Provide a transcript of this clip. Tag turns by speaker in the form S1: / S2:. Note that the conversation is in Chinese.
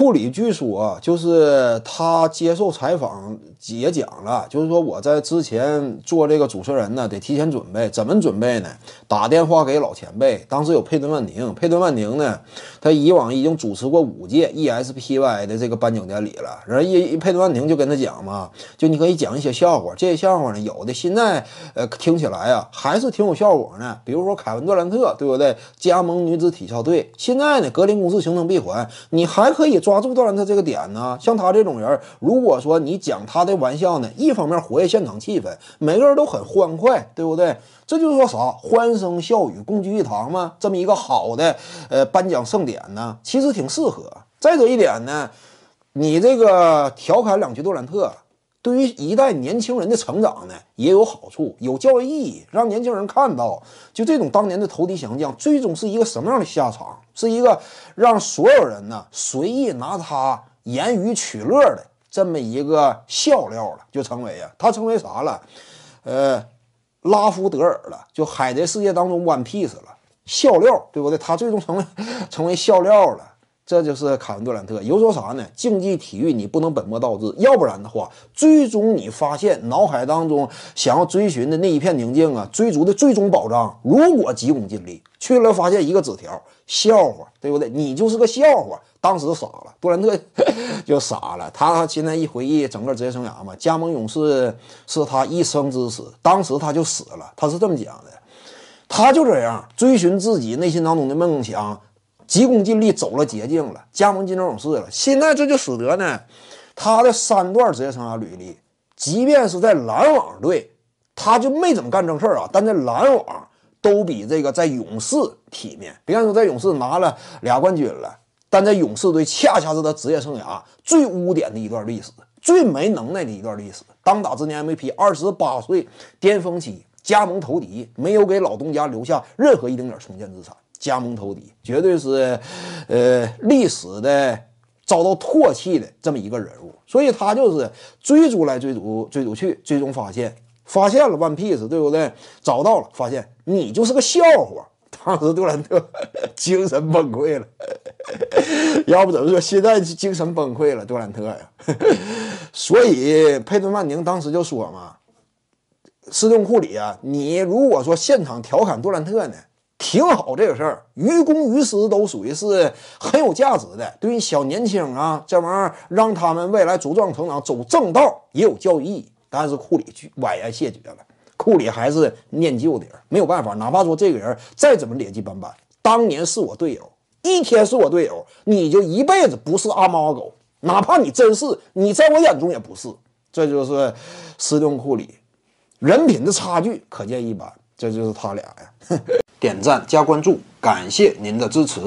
S1: 库里据说就是他接受采访也讲了，就是说我在之前做这个主持人呢，得提前准备，怎么准备呢？打电话给老前辈，当时有佩顿·曼宁，佩顿·曼宁呢，他以往已经主持过五届 E S P Y 的这个颁奖典礼了。然后一佩顿·曼宁就跟他讲嘛，就你可以讲一些笑话，这些笑话呢，有的现在呃听起来啊还是挺有效果呢，比如说凯文·杜兰特对不对？加盟女子体操队，现在呢，格林公式形成闭环，你还可以做。抓住杜兰特这个点呢，像他这种人，如果说你讲他的玩笑呢，一方面活跃现场气氛，每个人都很欢快，对不对？这就是说啥欢声笑语共聚一堂嘛，这么一个好的呃颁奖盛典呢，其实挺适合。再者一点呢，你这个调侃两句杜兰特。对于一代年轻人的成长呢，也有好处，有教育意义，让年轻人看到，就这种当年的投敌降将，最终是一个什么样的下场，是一个让所有人呢随意拿他言语取乐的这么一个笑料了，就成为啊，他成为啥了？呃，拉夫德尔了，就海贼世界当中 One Piece 了，笑料，对不对？他最终成为 成为笑料了。这就是凯文杜兰特，有说啥呢？竞技体育你不能本末倒置，要不然的话，最终你发现脑海当中想要追寻的那一片宁静啊，追逐的最终保障，如果急功近利去了，发现一个纸条，笑话，对不对？你就是个笑话。当时傻了，杜兰特 就傻了。他现在一回忆整个职业生涯嘛，加盟勇士是他一生之死，当时他就死了。他是这么讲的，他就这样追寻自己内心当中的梦想。急功近利，走了捷径了，加盟金州勇士了。现在这就使得呢，他的三段职业生涯履历，即便是在篮网队，他就没怎么干正事啊。但在篮网都比这个在勇士体面。别看说在勇士拿了俩冠军了，但在勇士队恰恰是他职业生涯最污点的一段历史，最没能耐的一段历史。当打之年 MVP，二十八岁巅峰期加盟投敌，没有给老东家留下任何一丁点重建资产。加盟投敌，绝对是，呃，历史的遭到唾弃的这么一个人物，所以他就是追逐来追逐追逐去，最终发现发现了 One Piece，对不对？找到了，发现你就是个笑话。当时杜兰特精神崩溃了，要不怎么说现在精神崩溃了，杜兰特呀。所以佩顿·曼宁当时就说嘛：“斯顿库里啊，你如果说现场调侃杜兰特呢？”挺好，这个事儿于公于私都属于是很有价值的。对于小年轻啊，这玩意儿让他们未来茁壮成长，走正道也有教育意义。但是库里婉言谢绝了，库里还是念旧的人，没有办法。哪怕说这个人再怎么劣迹斑斑，当年是我队友，一天是我队友，你就一辈子不是阿猫阿狗。哪怕你真是，你在我眼中也不是。这就是斯通库里，人品的差距可见一斑。这就是他俩呀！点赞加关注，感谢您的支持。